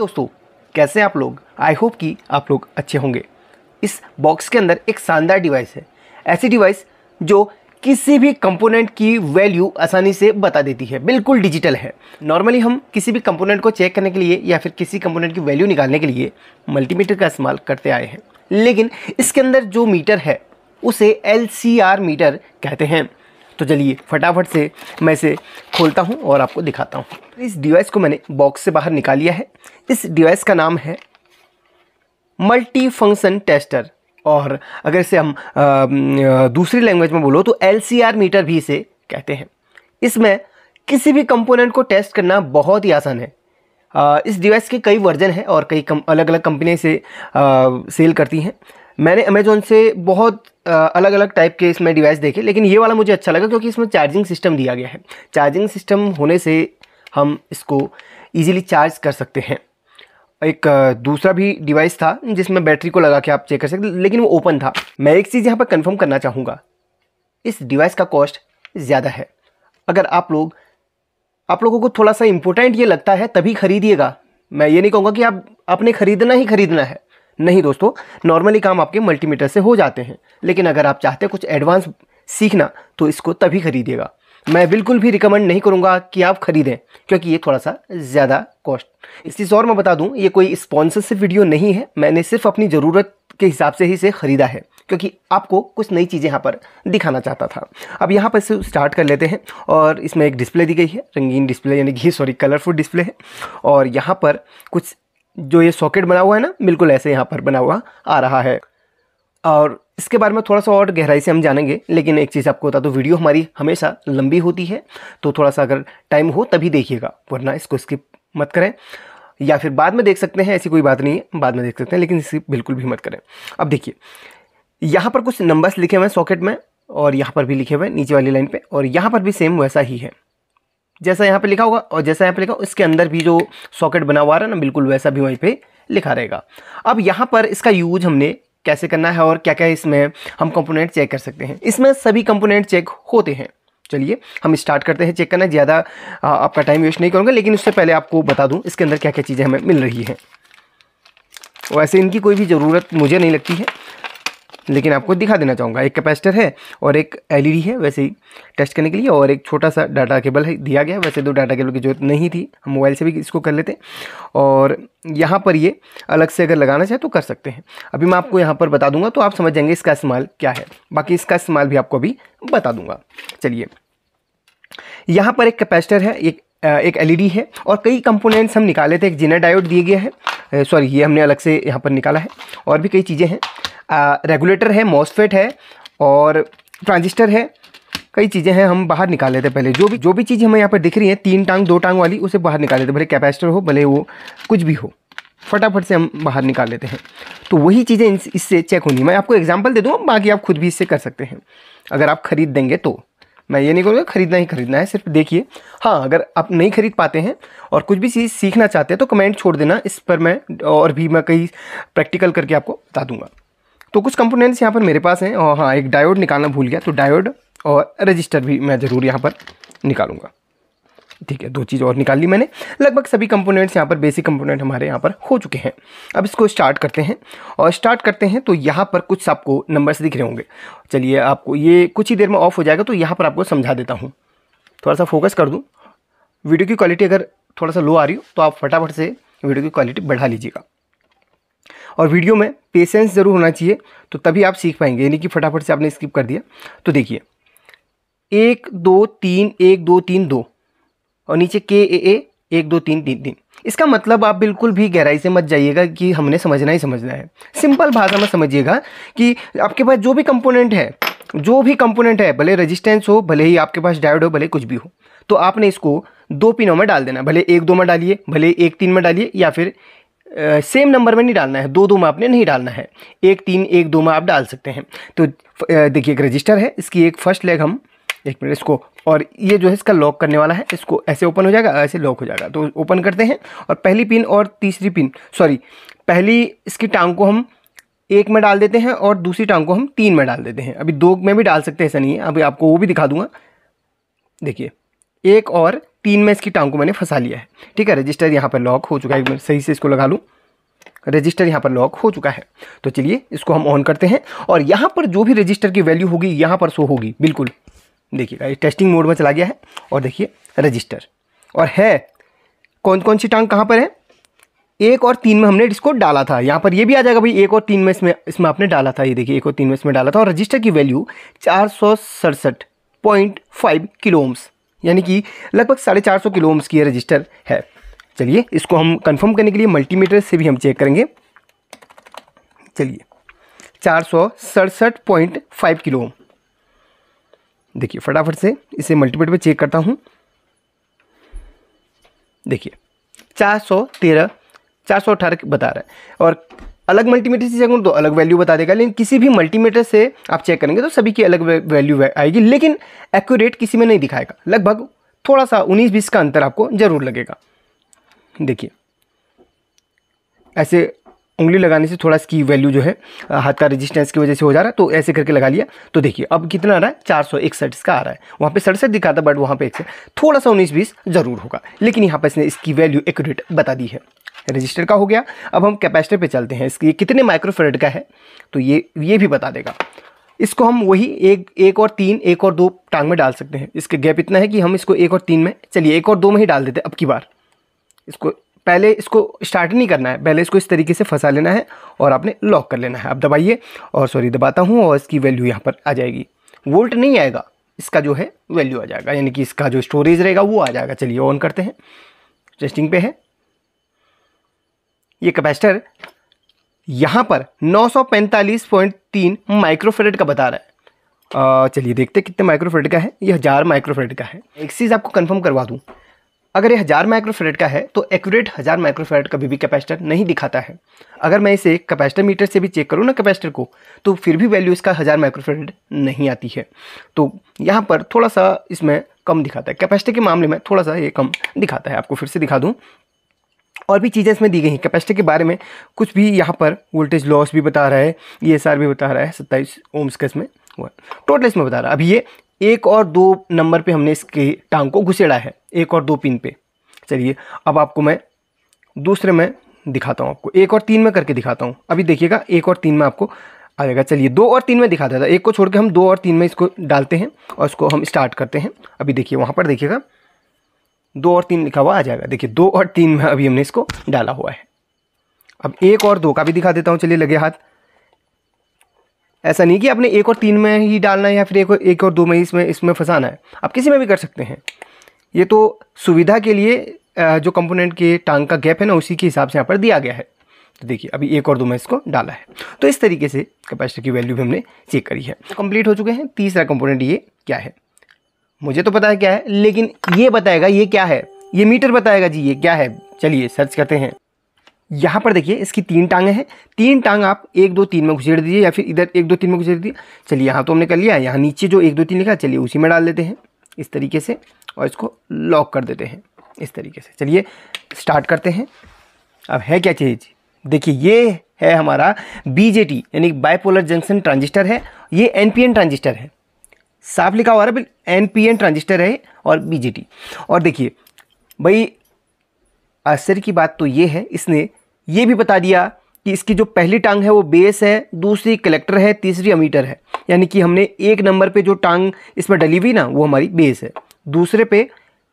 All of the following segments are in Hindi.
दोस्तों कैसे आप लोग आई होप कि आप लोग अच्छे होंगे इस बॉक्स के अंदर एक शानदार डिवाइस है ऐसी डिवाइस जो किसी भी कंपोनेंट की वैल्यू आसानी से बता देती है बिल्कुल डिजिटल है नॉर्मली हम किसी भी कंपोनेंट को चेक करने के लिए या फिर किसी कंपोनेंट की वैल्यू निकालने के लिए मल्टीमीटर का इस्तेमाल करते आए हैं लेकिन इसके अंदर जो मीटर है उसे एल मीटर कहते हैं तो चलिए फटाफट से मैं इसे खोलता हूँ और आपको दिखाता हूँ इस डिवाइस को मैंने बॉक्स से बाहर निकाल लिया है इस डिवाइस का नाम है मल्टी फंक्शन टेस्टर और अगर इसे हम आ, दूसरी लैंग्वेज में बोलो तो एल मीटर भी इसे कहते हैं इसमें किसी भी कंपोनेंट को टेस्ट करना बहुत ही आसान है आ, इस डिवाइस के कई वर्जन हैं और कई कम अलग अलग से आ, सेल करती हैं मैंने अमेजोन से बहुत अलग अलग टाइप के इसमें डिवाइस देखे लेकिन ये वाला मुझे अच्छा लगा क्योंकि इसमें चार्जिंग सिस्टम दिया गया है चार्जिंग सिस्टम होने से हम इसको ईजिली चार्ज कर सकते हैं एक दूसरा भी डिवाइस था जिसमें बैटरी को लगा के आप चेक कर सकते लेकिन वो ओपन था मैं एक चीज़ यहाँ पर कन्फर्म करना चाहूँगा इस डिवाइस का कॉस्ट ज़्यादा है अगर आप लोग आप लोगों को थोड़ा सा इम्पोर्टेंट ये लगता है तभी खरीदिएगा मैं ये नहीं कहूँगा कि आप अपने ख़रीदना ही ख़रीदना है नहीं दोस्तों नॉर्मली काम आपके मल्टीमीटर से हो जाते हैं लेकिन अगर आप चाहते हैं कुछ एडवांस सीखना तो इसको तभी खरीदिएगा मैं बिल्कुल भी रिकमेंड नहीं करूँगा कि आप खरीदें क्योंकि ये थोड़ा सा ज़्यादा कॉस्ट इस चीज़ और मैं बता दूँ ये कोई स्पॉन्सरशिप वीडियो नहीं है मैंने सिर्फ अपनी ज़रूरत के हिसाब से ही इसे ख़रीदा है क्योंकि आपको कुछ नई चीज़ें यहाँ पर दिखाना चाहता था अब यहाँ पर इसे स्टार्ट कर लेते हैं और इसमें एक डिस्प्ले दी गई है रंगीन डिस्प्ले यानी घी सॉरी कलरफुल डिस्प्ले है और यहाँ पर कुछ जो ये सॉकेट बना हुआ है ना बिल्कुल ऐसे यहाँ पर बना हुआ आ रहा है और इसके बारे में थोड़ा सा और गहराई से हम जानेंगे लेकिन एक चीज़ आपको बता दो वीडियो हमारी हमेशा लंबी होती है तो थोड़ा सा अगर टाइम हो तभी देखिएगा वरना इसको स्किप मत करें या फिर बाद में देख सकते हैं ऐसी कोई बात नहीं है बाद में देख सकते हैं लेकिन इसे बिल्कुल भी मत करें अब देखिए यहाँ पर कुछ नंबर्स लिखे हुए हैं सॉकेट में और यहाँ पर भी लिखे हुए हैं नीचे वाली लाइन पे और यहाँ पर भी सेम वैसा ही है जैसा यहाँ पे लिखा होगा और जैसा यहाँ पे लिखा इसके अंदर भी जो सॉकेट बना हुआ है ना बिल्कुल वैसा भी वहीं पे लिखा रहेगा अब यहाँ पर इसका यूज हमने कैसे करना है और क्या क्या इसमें हम कंपोनेंट चेक कर सकते हैं इसमें सभी कंपोनेंट चेक होते हैं चलिए हम स्टार्ट करते हैं चेक करना ज़्यादा आपका टाइम वेस्ट नहीं करूँगा लेकिन उससे पहले आपको बता दूँ इसके अंदर क्या क्या चीज़ें हमें मिल रही हैं वैसे इनकी कोई भी ज़रूरत मुझे नहीं लगती है लेकिन आपको दिखा देना चाहूँगा एक कैपेसिटर है और एक एलईडी है वैसे ही टेस्ट करने के लिए और एक छोटा सा डाटा केबल है दिया गया वैसे तो डाटा केबल की जरूरत नहीं थी हम मोबाइल से भी इसको कर लेते और यहाँ पर ये अलग से अगर लगाना चाहे तो कर सकते हैं अभी मैं आपको यहाँ पर बता दूंगा तो आप समझ जाएंगे इसका इस्तेमाल क्या है बाकी इसका इस्तेमाल भी आपको अभी बता दूंगा चलिए यहाँ पर एक कैपेसिटर है एक एक एलईडी है और कई कंपोनेंट्स हम निकाले थे एक जिनर डायोड दिए गया है सॉरी ये हमने अलग से यहाँ पर निकाला है और भी कई चीज़ें हैं रेगुलेटर है मॉसफेट है और ट्रांजिस्टर है कई चीज़ें हैं हम बाहर निकाल लेते पहले जो भी जो भी चीज़ हमें यहाँ पर दिख रही है तीन टांग दो टांग वाली उसे बाहर निकाल लेते भले कैपेसिटर हो भले वो कुछ भी हो फटाफट से हम बाहर निकाल लेते हैं तो वही चीज़ें इससे चेक होनी मैं आपको एग्जाम्पल दे दूँ बाकी आप खुद भी इससे कर सकते हैं अगर आप ख़रीद देंगे तो मैं ये नहीं कहूँगा खरीदना ही खरीदना है सिर्फ देखिए हाँ अगर आप नहीं खरीद पाते हैं और कुछ भी चीज़ सीखना चाहते हैं तो कमेंट छोड़ देना इस पर मैं और भी मैं कई प्रैक्टिकल करके आपको बता दूंगा तो कुछ कंपोनेंट्स यहाँ पर मेरे पास हैं और हाँ एक डायोड निकालना भूल गया तो डायोड और रजिस्टर भी मैं ज़रूर यहाँ पर निकालूंगा ठीक है दो चीज़ और निकाल ली मैंने लगभग सभी कंपोनेंट्स यहाँ पर बेसिक कंपोनेंट हमारे यहाँ पर हो चुके हैं अब इसको स्टार्ट करते हैं और स्टार्ट करते हैं तो यहाँ पर कुछ आपको नंबर्स दिख रहे होंगे चलिए आपको ये कुछ ही देर में ऑफ हो जाएगा तो यहाँ पर आपको समझा देता हूँ थोड़ा सा फोकस कर दूँ वीडियो की क्वालिटी अगर थोड़ा सा लो आ रही हो तो आप फटाफट से वीडियो की क्वालिटी बढ़ा लीजिएगा और वीडियो में पेशेंस ज़रूर होना चाहिए तो तभी आप सीख पाएंगे यानी कि फटाफट से आपने स्किप कर दिया तो देखिए एक दो तीन एक दो तीन दो और नीचे के ए ए एक दो तीन तीन तीन इसका मतलब आप बिल्कुल भी गहराई से मत जाइएगा कि हमने समझना ही समझना है सिंपल भाषा में समझिएगा कि आपके पास जो भी कंपोनेंट है जो भी कंपोनेंट है भले रेजिस्टेंस हो भले ही आपके पास डायोड हो भले कुछ भी हो तो आपने इसको दो पिनों में डाल देना भले एक दो में डालिए भले एक तीन में डालिए या फिर सेम नंबर में नहीं डालना है दो दो में आपने नहीं डालना है एक तीन एक दो में आप डाल सकते हैं तो देखिए एक रजिस्टर है इसकी एक फर्स्ट लेग हम एक मिनट इसको और ये जो है इसका लॉक करने वाला है इसको ऐसे ओपन हो जाएगा ऐसे लॉक हो जाएगा तो ओपन करते हैं और पहली पिन और तीसरी पिन सॉरी पहली इसकी टांग को हम एक में डाल देते हैं और दूसरी टांग को हम तीन में डाल देते हैं अभी दो में भी डाल सकते हैं ऐसा नहीं है अभी आपको वो भी दिखा दूंगा देखिए एक और तीन में इसकी टांग को मैंने फंसा लिया है ठीक है रजिस्टर यहाँ पर लॉक हो चुका है सही से इसको लगा लूँ रजिस्टर यहाँ पर लॉक हो चुका है तो चलिए इसको हम ऑन करते हैं और यहाँ पर जो भी रजिस्टर की वैल्यू होगी यहाँ पर शो होगी बिल्कुल देखिएगा ये टेस्टिंग मोड में चला गया है और देखिए रजिस्टर और है कौन कौन सी टांग कहाँ पर है एक और तीन में हमने इसको डाला था यहाँ पर ये भी आ जाएगा भाई एक और तीन में इसमें इसमें आपने डाला था ये देखिए एक और तीन में इसमें डाला था और रजिस्टर की वैल्यू चार सौ सड़सठ पॉइंट फाइव किलो ओम्स यानी कि लगभग साढ़े चार सौ किलोम्स की रजिस्टर है चलिए इसको हम कंफर्म करने के लिए मल्टीमीटर से भी हम चेक करेंगे चलिए चार सौ सड़सठ पॉइंट फाइव किलो देखिए फटाफट से इसे मल्टीमीटर पर चेक करता हूँ देखिए चार सौ तेरह चार सौ अठारह बता रहा है और अलग मल्टीमीटर से चेक करूँ तो अलग वैल्यू बता देगा लेकिन किसी भी मल्टीमीटर से आप चेक करेंगे तो सभी की अलग वैल्यू आएगी लेकिन एक्यूरेट किसी में नहीं दिखाएगा लगभग थोड़ा सा उन्नीस बीस का अंतर आपको ज़रूर लगेगा देखिए ऐसे उंगली लगाने से थोड़ा इसकी वैल्यू जो है हाथ का रेजिस्टेंस की वजह से हो जा रहा है तो ऐसे करके लगा लिया तो देखिए अब कितना आ रहा है चार सौ इकसठ इसका आ रहा है वहाँ पे सड़सठ दिखा था बट वहाँ पे एक थोड़ा सा उन्नीस बीस जरूर होगा लेकिन यहाँ पर इसने इसकी वैल्यू एक्यूरेट बता दी है रजिस्टर का हो गया अब हम कैपेसिटर पे चलते हैं इसके कितने माइक्रोफेरेड का है तो ये ये भी बता देगा इसको हम वही एक एक और तीन एक और दो टांग में डाल सकते हैं इसके गैप इतना है कि हम इसको एक और तीन में चलिए एक और दो में ही डाल देते हैं अब की बार इसको पहले इसको स्टार्ट नहीं करना है पहले इसको इस तरीके से फंसा लेना है और आपने लॉक कर लेना है आप दबाइए और सॉरी दबाता हूँ और इसकी वैल्यू यहाँ पर आ जाएगी वोल्ट नहीं आएगा इसका जो है वैल्यू आ जाएगा यानी कि इसका जो स्टोरेज रहेगा वो आ जाएगा चलिए ऑन करते हैं टेस्टिंग पे है ये कैपेसिटर यहाँ पर 945.3 माइक्रोफेरेट का बता रहा है चलिए देखते कितने माइक्रोफेरेट का है ये हज़ार माइक्रोफेरेट का है एक चीज़ आपको कंफर्म करवा दूँ अगर ये हज़ार माइक्रोफेरेट का है तो एक्यूरेट हज़ार माइक्रोफेरेट का भी कैपेसिटर नहीं दिखाता है अगर मैं इसे कैपेसिटर मीटर से भी चेक करूँ ना कैपेसिटर को तो फिर भी वैल्यू इसका हज़ार माइक्रोफेरेट नहीं आती है तो यहाँ पर थोड़ा सा इसमें कम दिखाता है कैपेसिटी के मामले में थोड़ा सा ये कम दिखाता है आपको फिर से दिखा दूँ और भी चीज़ें इसमें दी गई हैं कैपेसिटी के बारे में कुछ भी यहाँ पर वोल्टेज लॉस भी बता रहा है ई e भी बता रहा है सत्ताईस ओम्स का इसमें हुआ टोटल इसमें बता रहा है अभी ये एक और दो नंबर पे हमने इसके टांग को घुसेड़ा है एक और दो पिन पे चलिए अब आपको मैं दूसरे में दिखाता हूँ आपको एक और तीन में करके दिखाता हूँ अभी देखिएगा एक और तीन में आपको आ जाएगा चलिए दो और तीन में दिखा देता एक को छोड़ के हम दो और तीन में इसको डालते हैं और इसको हम स्टार्ट करते हैं अभी देखिए वहाँ पर देखिएगा दो और तीन लिखा हुआ आ जाएगा देखिए दो और तीन में अभी हमने इसको डाला हुआ है अब एक और दो का भी दिखा देता हूँ चलिए लगे हाथ ऐसा नहीं कि आपने एक और तीन में ही डालना है या फिर एक और एक और दो में इसमें इसमें फंसाना है आप किसी में भी कर सकते हैं ये तो सुविधा के लिए जो कंपोनेंट के टांग का गैप है ना उसी के हिसाब से यहाँ पर दिया गया है तो देखिए अभी एक और दो में इसको डाला है तो इस तरीके से कैपेसिटर की वैल्यू भी हमने चेक करी है तो कंप्लीट हो चुके हैं तीसरा कंपोनेंट ये क्या है मुझे तो पता है क्या है लेकिन ये बताएगा ये क्या है ये मीटर बताएगा जी ये क्या है चलिए सर्च करते हैं यहाँ पर देखिए इसकी तीन टांगें हैं तीन टांग आप एक दो तीन में घुसेड़ दीजिए या फिर इधर एक दो तीन में घुसेड़ दीजिए चलिए यहाँ तो हमने कर लिया यहाँ नीचे जो एक दो तीन लिखा चलिए उसी में डाल देते हैं इस तरीके से और इसको लॉक कर देते हैं इस तरीके से चलिए स्टार्ट करते हैं अब है क्या चीज़ देखिए ये है हमारा बीजेटी यानी बाइपोलर जंक्शन ट्रांजिस्टर है ये एन ट्रांजिस्टर है साफ लिखा हुआ है एन पी एन ट्रांजिस्टर है और बीजेटी और देखिए भाई आश्चर्य की बात तो ये है इसने ये भी बता दिया कि इसकी जो पहली टांग है वो बेस है दूसरी कलेक्टर है तीसरी अमीटर है यानी कि हमने एक नंबर पे जो टांग इसमें डली हुई ना वो हमारी बेस है दूसरे पे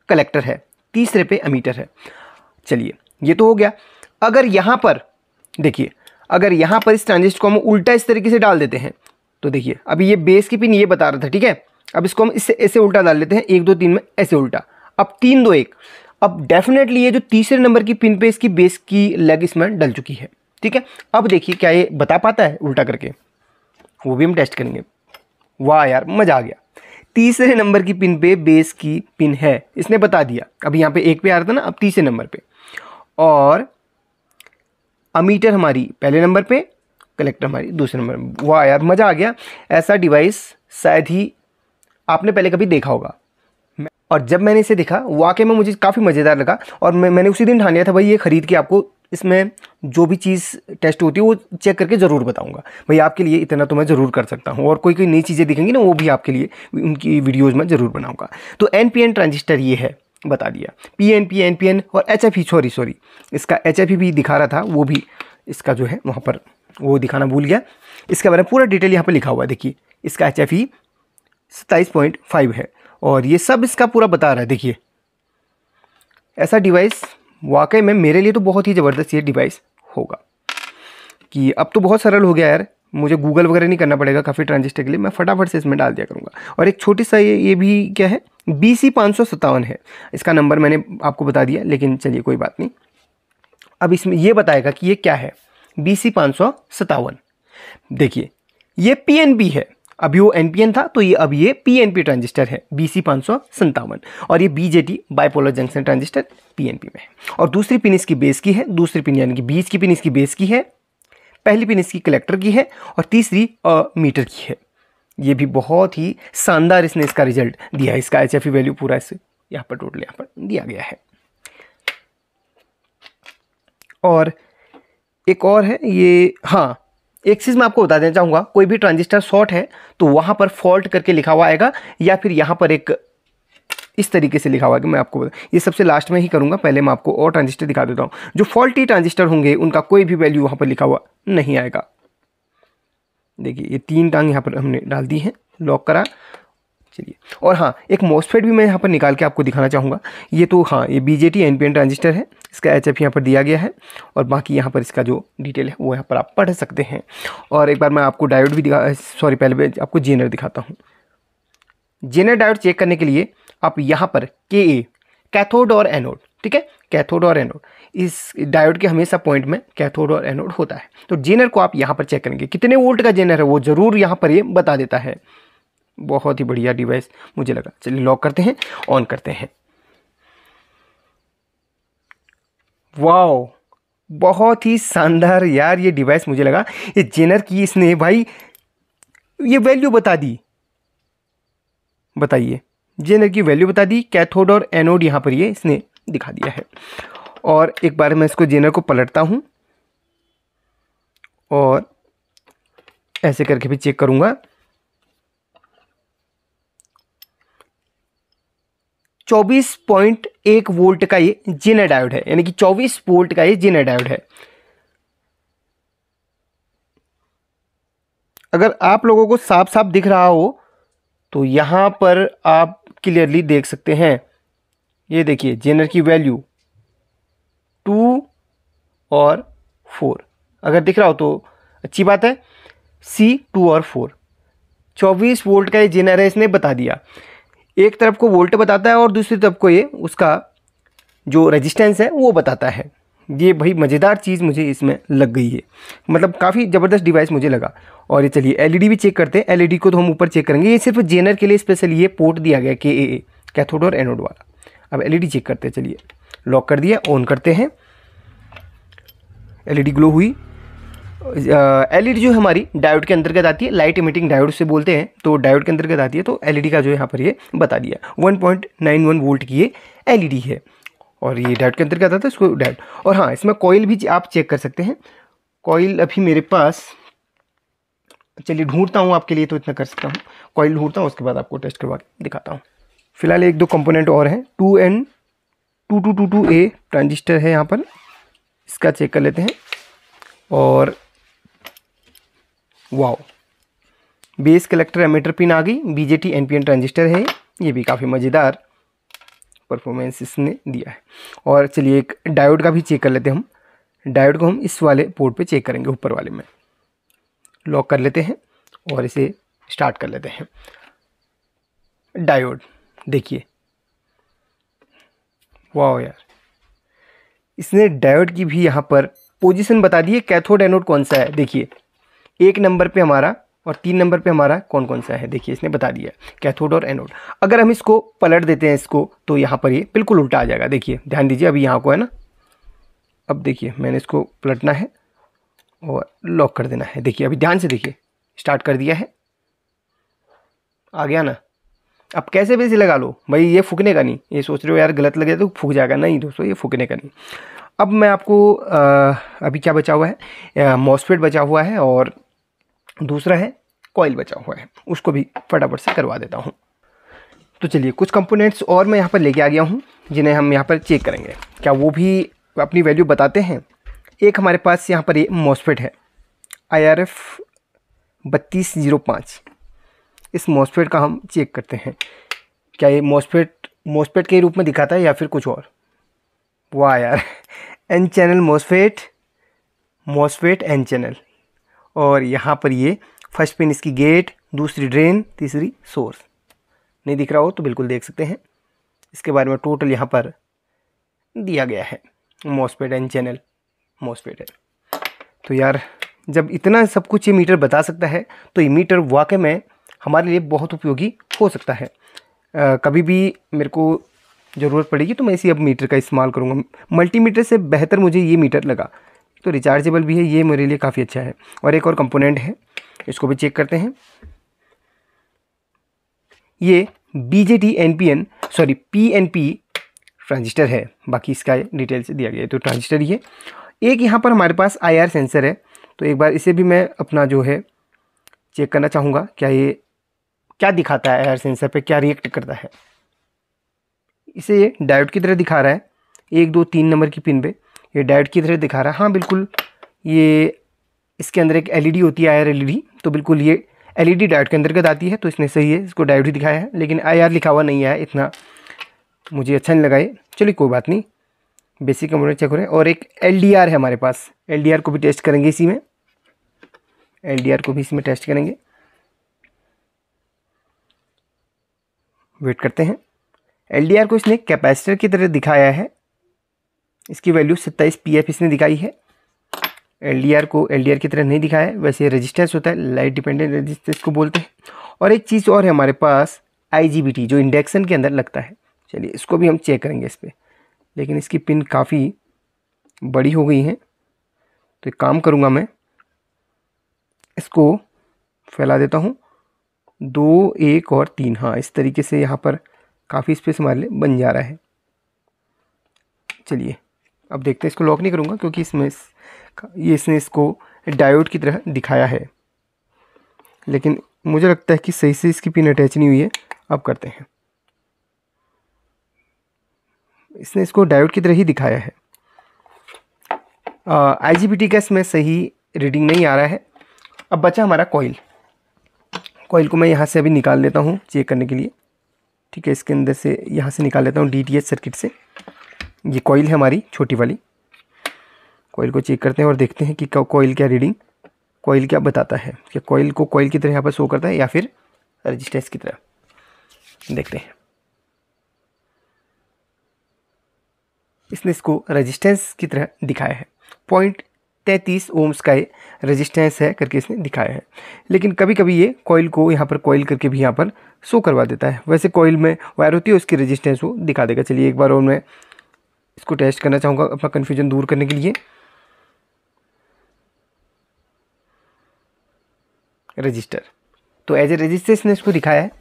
कलेक्टर है तीसरे पे अमीटर है चलिए ये तो हो गया अगर यहाँ पर देखिए अगर यहाँ पर इस ट्रांजिस्टर को हम उल्टा इस तरीके से डाल देते हैं तो देखिए अभी ये बेस की पिन ये बता रहा था ठीक है अब इसको हम इससे ऐसे उल्टा डाल लेते हैं एक दो तीन में ऐसे उल्टा अब तीन दो एक अब डेफिनेटली ये जो तीसरे नंबर की पिन पे इसकी बेस की लेग इसमें डल चुकी है ठीक है अब देखिए क्या ये बता पाता है उल्टा करके वो भी हम टेस्ट करेंगे वाह यार मज़ा आ गया तीसरे नंबर की पिन पे बेस की पिन है इसने बता दिया अब यहाँ पे एक पे आ रहा था ना अब तीसरे नंबर पे और अमीटर हमारी पहले नंबर पे कलेक्टर हमारी दूसरे नंबर वाह यार मज़ा आ गया ऐसा डिवाइस शायद ही आपने पहले कभी देखा होगा और जब मैंने इसे देखा वाकई में मुझे काफ़ी मज़ेदार लगा और मैं मैंने उसी दिन ठान लिया था भाई ये ख़रीद के आपको इसमें जो भी चीज़ टेस्ट होती है वो चेक करके ज़रूर बताऊंगा भाई आपके लिए इतना तो मैं ज़रूर कर सकता हूँ और कोई कोई नई चीज़ें दिखेंगी ना वो भी आपके लिए उनकी वीडियोज़ में ज़रूर बनाऊँगा तो एन पी एन ट्रांजिस्टर ये है बता दिया P N P N P N और एच एफ सॉरी सॉरी इसका एच एफ e भी दिखा रहा था वो भी इसका जो है वहाँ पर वो दिखाना भूल गया इसके बारे में पूरा डिटेल यहाँ पर लिखा हुआ है देखिए इसका एच एफ ई सत्ताईस पॉइंट फाइव है और ये सब इसका पूरा बता रहा है देखिए ऐसा डिवाइस वाकई में मेरे लिए तो बहुत ही ज़बरदस्त ये डिवाइस होगा कि अब तो बहुत सरल हो गया यार मुझे गूगल वगैरह नहीं करना पड़ेगा काफ़ी ट्रांजिस्टर के लिए मैं फटाफट से इसमें डाल दिया करूँगा और एक छोटी सा ये ये भी क्या है बी सी पाँच सौ सत्तावन है इसका नंबर मैंने आपको बता दिया लेकिन चलिए कोई बात नहीं अब इसमें ये बताएगा कि ये क्या है बी सी पाँच सौ सतावन देखिए ये पी एन पी है अभी वो एन था तो ये अब ये पी एन पी ट्रांजिस्टर है बी सी पाँच सौ सत्तावन और ये B J T bipolar junction transistor P N P में है और दूसरी पिन इसकी बेस की है दूसरी पिन यानी कि बीस की पिन इसकी बेस की है पहली पिन इसकी कलेक्टर की है और तीसरी आ, मीटर की है ये भी बहुत ही शानदार इसने इसका रिजल्ट दिया है इसका एच एफ वैल्यू पूरा इस यहाँ पर टोटल यहाँ पर दिया गया है और एक और है ये हाँ एक चीज़ मैं आपको बता देना चाहूँगा कोई भी ट्रांजिस्टर शॉर्ट है तो वहाँ पर फॉल्ट करके लिखा हुआ आएगा या फिर यहाँ पर एक इस तरीके से लिखा हुआ है कि मैं आपको ये सबसे लास्ट में ही करूँगा पहले मैं आपको और ट्रांजिस्टर दिखा देता हूँ जो फॉल्टी ट्रांजिस्टर होंगे उनका कोई भी वैल्यू वहाँ पर लिखा हुआ नहीं आएगा देखिए ये तीन टांग यहाँ पर हमने डाल दी है लॉक करा चलिए और हाँ एक मोस्फेट भी मैं यहाँ पर निकाल के आपको दिखाना चाहूँगा ये तो हाँ ये B J N P N transistor है इसका एच एफ यहाँ पर दिया गया है और बाकी यहाँ पर इसका जो डिटेल है वो यहाँ पर आप पढ़ सकते हैं और एक बार मैं आपको डायोड भी दिखा सॉरी पहले मैं आपको जेनर दिखाता हूँ जेनर डायोड चेक करने के लिए आप यहाँ पर के ए कैथोड और एनोड ठीक है कैथोड और एनोड इस डायोड के हमेशा पॉइंट में कैथोड और एनोड होता है तो जेनर को आप यहाँ पर चेक करेंगे कितने वोल्ट का जेनर है वो ज़रूर यहाँ पर ये बता देता है बहुत ही बढ़िया डिवाइस मुझे लगा चलिए लॉक करते हैं ऑन करते हैं वाओ बहुत ही शानदार यार ये डिवाइस मुझे लगा ये जेनर की इसने भाई ये वैल्यू बता दी बताइए जेनर की वैल्यू बता दी कैथोड और एनोड यहाँ पर ये इसने दिखा दिया है और एक बार मैं इसको जेनर को पलटता हूँ और ऐसे करके भी चेक करूँगा चौबीस पॉइंट एक वोल्ट का ये जिना डायोड है यानी कि चौबीस वोल्ट का ये जिना डायोड है अगर आप लोगों को साफ साफ दिख रहा हो तो यहां पर आप क्लियरली देख सकते हैं ये देखिए जेनर की वैल्यू टू और फोर अगर दिख रहा हो तो अच्छी बात है सी टू और फोर चौबीस वोल्ट का ये जेनर है इसने बता दिया एक तरफ को वोल्ट बताता है और दूसरी तरफ को ये उसका जो रेजिस्टेंस है वो बताता है ये भाई मज़ेदार चीज़ मुझे इसमें लग गई है मतलब काफ़ी ज़बरदस्त डिवाइस मुझे लगा और ये चलिए एलईडी e भी चेक करते हैं एलईडी e को तो हम ऊपर चेक करेंगे ये सिर्फ जेनर के लिए स्पेशल ये पोर्ट दिया गया के ए ए कैथोड और एनोड वाला अब एलईडी चेक e करते हैं चलिए लॉक कर दिया ऑन करते हैं एल ग्लो हुई एलईडी e जो हमारी डायोड के अंतर्गत आती है लाइट इमिटिंग डायोड से बोलते हैं तो डायोड के अंतर्गत आती है तो एलईडी e का जो यहाँ पर ये बता दिया 1.91 वोल्ट की ये एलईडी e है और ये डायोड के अंतर्गत आता है इसको डायोड और हाँ इसमें कॉयल भी आप चेक कर सकते हैं कॉयल अभी मेरे पास चलिए ढूंढता हूँ आपके लिए तो इतना कर सकता हूँ कॉयल ढूंढता हूँ उसके बाद आपको टेस्ट करवा के दिखाता हूँ फिलहाल एक दो कंपोनेंट और हैं two N two two two two A transistor है यहाँ पर इसका चेक कर लेते हैं और wow base collector emitter pin आ गई बीजेटी एनपीएन ट्रांजिस्टर है ये भी काफ़ी मज़ेदार परफॉर्मेंस इसने दिया है और चलिए एक डायोड का भी चेक कर लेते हैं हम डायोड को हम इस वाले पोर्ट पे चेक करेंगे ऊपर वाले में लॉक कर लेते हैं और इसे स्टार्ट कर लेते हैं डायोड देखिए वाह यार इसने डायोड की भी यहाँ पर पोजिशन बता दी है कैथोड एनोड कौन सा है देखिए एक नंबर पे हमारा और तीन नंबर पे हमारा कौन कौन सा है देखिए इसने बता दिया कैथोड और एनोड अगर हम इसको पलट देते हैं इसको तो यहाँ पर ये बिल्कुल उल्टा आ जाएगा देखिए ध्यान दीजिए अभी यहाँ को है ना अब देखिए मैंने इसको पलटना है और लॉक कर देना है देखिए अभी ध्यान से देखिए स्टार्ट कर दिया है आ गया ना अब कैसे वैसे लगा लो भाई ये फूकने का नहीं ये सोच रहे हो यार गलत लगे तो फूक जाएगा नहीं दोस्तों ये फूकने का नहीं अब मैं आपको आ, अभी क्या बचा हुआ है मॉसफेट बचा हुआ है और दूसरा है कॉयल बचा हुआ है उसको भी फटाफट से करवा देता हूँ तो चलिए कुछ कंपोनेंट्स और मैं यहाँ पर लेके आ गया हूँ जिन्हें हम यहाँ पर चेक करेंगे क्या वो भी अपनी वैल्यू बताते हैं एक हमारे पास यहाँ पर ये मॉसफेट है आई आर एफ बत्तीस जीरो पाँच इस मॉसफेट का हम चेक करते हैं क्या ये मॉसफेट मॉसफेट के रूप में दिखाता है या फिर कुछ और वाह यार N channel MOSFET MOSFET N channel और यहाँ पर ये फर्स्ट पिन इसकी गेट दूसरी ड्रेन तीसरी सोर्स नहीं दिख रहा हो तो बिल्कुल देख सकते हैं इसके बारे में टोटल यहाँ पर दिया गया है मॉसपेड एंड चैनल मॉसपेड है तो यार जब इतना सब कुछ ये मीटर बता सकता है तो ये मीटर वाकई में हमारे लिए बहुत उपयोगी हो सकता है आ, कभी भी मेरे को ज़रूरत पड़ेगी तो मैं इसी अब मीटर का इस्तेमाल करूँगा मल्टीमीटर से बेहतर मुझे ये मीटर लगा तो रिचार्जेबल भी है ये मेरे लिए काफ़ी अच्छा है और एक और कंपोनेंट है इसको भी चेक करते हैं ये B J T N P N sorry P N P transistor है बाकी इसका डिटेल्स दिया गया है तो ट्रांजिस्टर ये एक यहाँ पर हमारे पास आई आर सेंसर है तो एक बार इसे भी मैं अपना जो है चेक करना चाहूँगा क्या ये क्या दिखाता है आई आर सेंसर पे क्या रिएक्ट करता है इसे ये डायोड की तरह दिखा रहा है एक दो तीन नंबर की पिन पे ये डायोड की तरह दिखा रहा है हाँ बिल्कुल ये इसके अंदर एक एलईडी होती है आईआर एलईडी तो बिल्कुल ये एलईडी डायोड के अंतर्गत आती है तो इसने सही है इसको डायोड ही दिखाया है लेकिन आईआर लिखा हुआ नहीं आया इतना मुझे अच्छा नहीं लगा ये चलिए कोई बात नहीं बेसिक कंप्यूटर चेक हो रहे हैं और एक एल है हमारे पास एल को भी टेस्ट करेंगे इसी में एल को भी इसी में टेस्ट करेंगे वेट करते हैं एल को इसने कैपेसिटर की तरह दिखाया है इसकी वैल्यू सत्ताईस पी एफ इसने दिखाई है एल को एल की तरह नहीं दिखाया है वैसे रेजिस्टेंस होता है लाइट डिपेंडेंट रेजिस्टेंस को बोलते हैं और एक चीज़ और है हमारे पास आई जो इंडेक्सन के अंदर लगता है चलिए इसको भी हम चेक करेंगे इस पर लेकिन इसकी पिन काफ़ी बड़ी हो गई है तो एक काम करूँगा मैं इसको फैला देता हूँ दो एक और तीन हाँ इस तरीके से यहाँ पर काफ़ी स्पेस हमारे लिए बन जा रहा है चलिए अब देखते हैं इसको लॉक नहीं करूँगा क्योंकि इसमें इस, ये इसने इसको डायोड की तरह दिखाया है लेकिन मुझे लगता है कि सही से इसकी पिन अटैच नहीं हुई है अब करते हैं इसने इसको डायोड की तरह ही दिखाया है आई जी बी टी का इसमें सही रीडिंग नहीं आ रहा है अब बचा हमारा कॉयल कॉयल को मैं यहाँ से अभी निकाल लेता हूँ चेक करने के लिए ठीक है इसके अंदर से यहाँ से निकाल लेता हूँ डी टी एच सर्किट से ये कॉइल है हमारी छोटी वाली कॉइल को चेक करते हैं और देखते हैं कि कॉइल क्या रीडिंग कॉइल क्या बताता है कि कॉयल को कॉइल की तरह यहाँ पर शो करता है या फिर रजिस्टेंस की तरह देखते हैं इसने इसको रजिस्टेंस की तरह दिखाया है पॉइंट तैंतीस ओम्स का ये रजिस्टेंस है करके इसने दिखाया है लेकिन कभी कभी ये कॉयल को यहाँ पर कॉइल करके भी यहाँ पर शो करवा देता है वैसे कॉयल में वायर होती है उसकी रजिस्टेंस वो दिखा देगा चलिए एक बार और मैं इसको टेस्ट करना चाहूँगा अपना कन्फ्यूजन दूर करने के लिए रजिस्टर तो एज ए रजिस्टर इसने इसको दिखाया है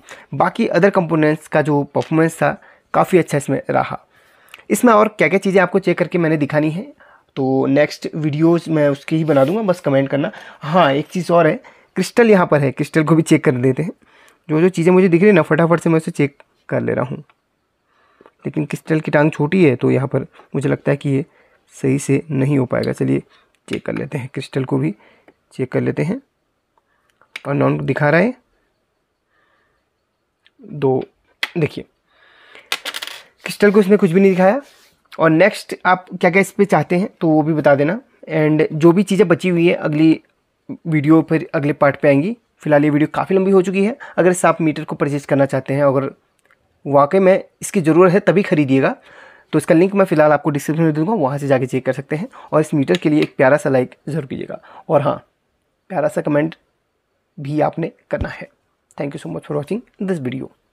बाकी अदर कंपोनेंट्स का जो परफॉर्मेंस था काफ़ी अच्छा इसमें रहा इसमें और क्या क्या चीज़ें आपको चेक करके मैंने दिखानी है तो नेक्स्ट वीडियोस मैं उसकी ही बना दूंगा बस कमेंट करना हाँ एक चीज़ और है क्रिस्टल यहाँ पर है क्रिस्टल को भी चेक कर देते हैं जो जो चीज़ें मुझे दिख रही है ना फटाफट से मैं उसे चेक कर ले रहा हूँ लेकिन क्रिस्टल की टांग छोटी है तो यहाँ पर मुझे लगता है कि ये सही से नहीं हो पाएगा चलिए चेक कर लेते हैं क्रिस्टल को भी चेक कर लेते हैं और नॉन दिखा रहा है दो देखिए क्रिस्टल को इसमें कुछ भी नहीं दिखाया और नेक्स्ट आप क्या क्या इस पर चाहते हैं तो वो भी बता देना एंड जो भी चीज़ें बची हुई है अगली वीडियो पर अगले पार्ट पे आएंगी फिलहाल ये वीडियो काफ़ी लंबी हो चुकी है अगर आप मीटर को परचेज़ करना चाहते हैं अगर वाकई में इसकी ज़रूरत है तभी खरीदिएगा तो इसका लिंक मैं फिलहाल आपको डिस्क्रिप्शन में दूंगा वहाँ से जाके चेक कर सकते हैं और इस मीटर के लिए एक प्यारा सा लाइक ज़रूर कीजिएगा और हाँ प्यारा सा कमेंट भी आपने करना है thank you so much for watching this video